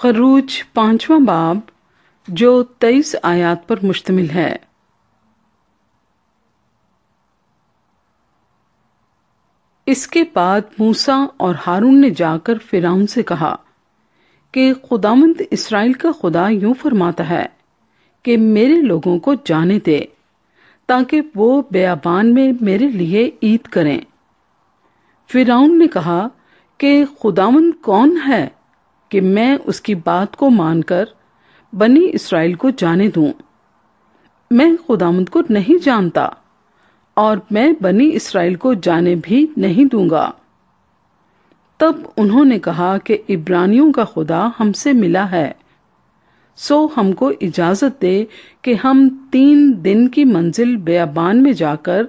खरूज पांचवा बाब जो तेईस आयात पर मुश्तमिल है इसके बाद मूसा और हारून ने जाकर फिराउन से कहा कि खुदामंद इसराइल का खुदा यूं फरमाता है कि मेरे लोगों को जाने दे ताकि वो बेयाबान में मेरे लिए ईद करें फिराउन ने कहा कि खुदामंद कौन है कि मैं उसकी बात को मानकर बनी इसराइल को जाने दूं। मैं खुदामंद को नहीं जानता और मैं बनी इसराइल को जाने भी नहीं दूंगा तब उन्होंने कहा कि इब्रानियों का खुदा हमसे मिला है सो हमको इजाजत दे कि हम तीन दिन की मंजिल बेबान में जाकर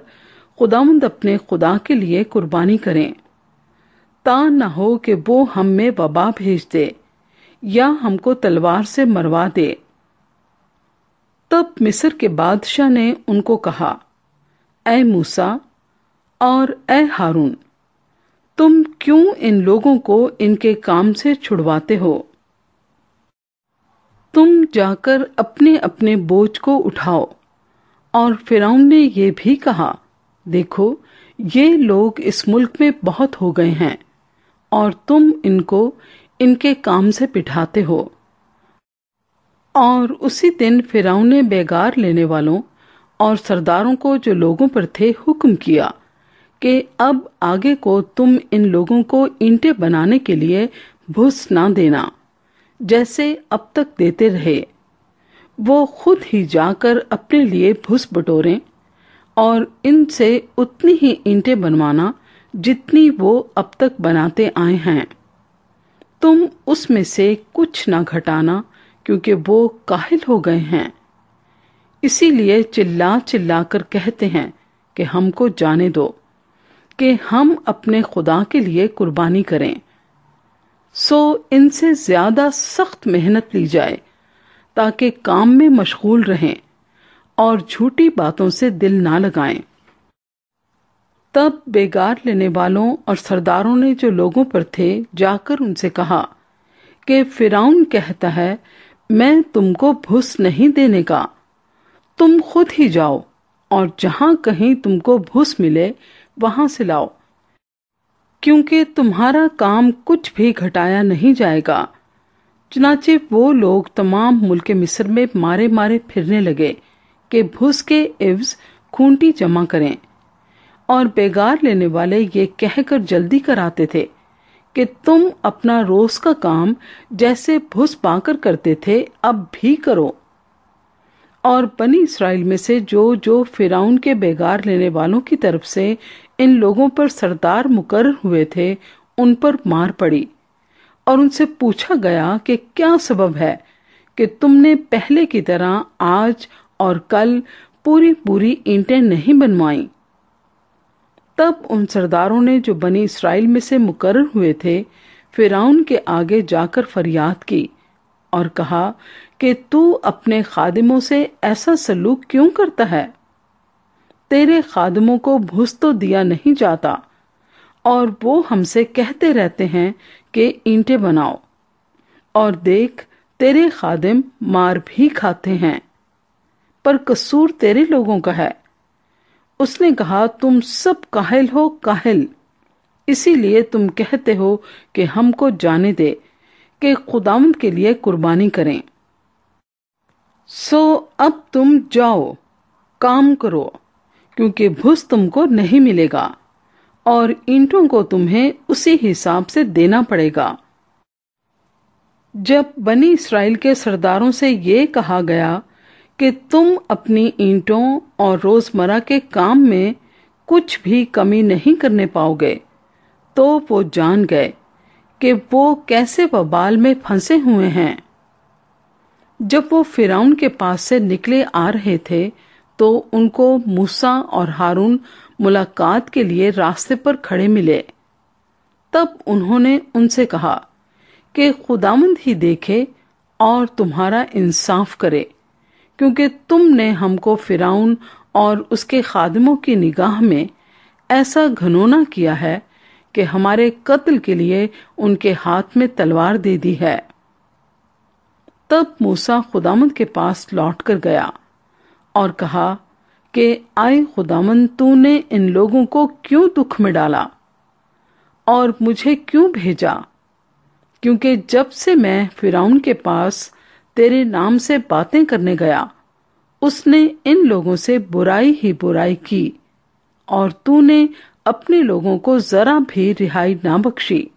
खुदामंद अपने खुदा के लिए कुर्बानी करें ता न हो कि वो हम में वबा भेज दे या हमको तलवार से मरवा दे तब मिस्र के बादशाह ने उनको कहा ए मूसा और ए हारून तुम क्यों इन लोगों को इनके काम से छुड़वाते हो तुम जाकर अपने अपने बोझ को उठाओ और फिराउन ने यह भी कहा देखो ये लोग इस मुल्क में बहुत हो गए हैं और तुम इनको इनके काम से पिटाते हो और उसी दिन फिराउ ने बेगार लेने वालों और सरदारों को जो लोगों पर थे हुक्म किया कि अब आगे को तुम इन लोगों को ईंटे बनाने के लिए भूस ना देना जैसे अब तक देते रहे वो खुद ही जाकर अपने लिए भूस बटोरें और इनसे उतनी ही ईंटे बनवाना जितनी वो अब तक बनाते आए हैं तुम उसमें से कुछ ना घटाना क्योंकि वो काहिल हो गए हैं इसीलिए चिल्ला चिल्ला कर कहते हैं कि हमको जाने दो कि हम अपने खुदा के लिए कुर्बानी करें सो इनसे ज़्यादा सख्त मेहनत ली जाए ताकि काम में मशगूल रहें और झूठी बातों से दिल ना लगाएं तब बेगार लेने वालों और सरदारों ने जो लोगों पर थे जाकर उनसे कहा कि फिराउन कहता है मैं तुमको भूस नहीं देने का तुम खुद ही जाओ और जहां कहीं तुमको भूस मिले वहां से लाओ क्योंकि तुम्हारा काम कुछ भी घटाया नहीं जाएगा चुनाचे वो लोग तमाम मुल्क मिस्र में मारे मारे फिरने लगे कि भूस के इवज खूंटी जमा करें और बेगार लेने वाले ये कहकर जल्दी कराते थे कि तुम अपना रोज का काम जैसे भुस पाकर करते थे अब भी करो और बनी इसराइल में से जो जो फिराउन के बेगार लेने वालों की तरफ से इन लोगों पर सरदार मुकर हुए थे उन पर मार पड़ी और उनसे पूछा गया कि क्या सबब है कि तुमने पहले की तरह आज और कल पूरी पूरी ईंटें नहीं बनवाई तब उन सरदारों ने जो बनी इसराइल में से मुकर हुए थे फिराउन के आगे जाकर फरियाद की और कहा कि तू अपने खादिमों से ऐसा सलूक क्यों करता है तेरे खादिमों को भूस तो दिया नहीं जाता और वो हमसे कहते रहते हैं कि ईंटे बनाओ और देख तेरे खादिम मार भी खाते हैं पर कसूर तेरे लोगों का है उसने कहा तुम सब काहिल हो काहिल इसीलिए तुम कहते हो कि हमको जाने दे कि खुदाम के लिए कुर्बानी करें सो अब तुम जाओ काम करो क्योंकि भुस तुमको नहीं मिलेगा और ईंटों को तुम्हें उसी हिसाब से देना पड़ेगा जब बनी इसराइल के सरदारों से ये कहा गया कि तुम अपनी ईंटों और रोजमर्रा के काम में कुछ भी कमी नहीं करने पाओगे तो वो जान गए कि वो कैसे बबाल में फंसे हुए हैं जब वो फिराउन के पास से निकले आ रहे थे तो उनको मूसा और हारून मुलाकात के लिए रास्ते पर खड़े मिले तब उन्होंने उनसे कहा कि खुदामंद ही देखे और तुम्हारा इंसाफ करे क्योंकि तुमने हमको फिराउन और उसके खादमों की निगाह में ऐसा घनोना किया है कि हमारे कत्ल के लिए उनके हाथ में तलवार दे दी है तब मूसा खुदामंद के पास लौट कर गया और कहा कि आए खुदामंद तूने इन लोगों को क्यों दुख में डाला और मुझे क्यों भेजा क्योंकि जब से मैं फिराउन के पास तेरे नाम से बातें करने गया उसने इन लोगों से बुराई ही बुराई की और तूने अपने लोगों को जरा भी रिहाई ना बख्शी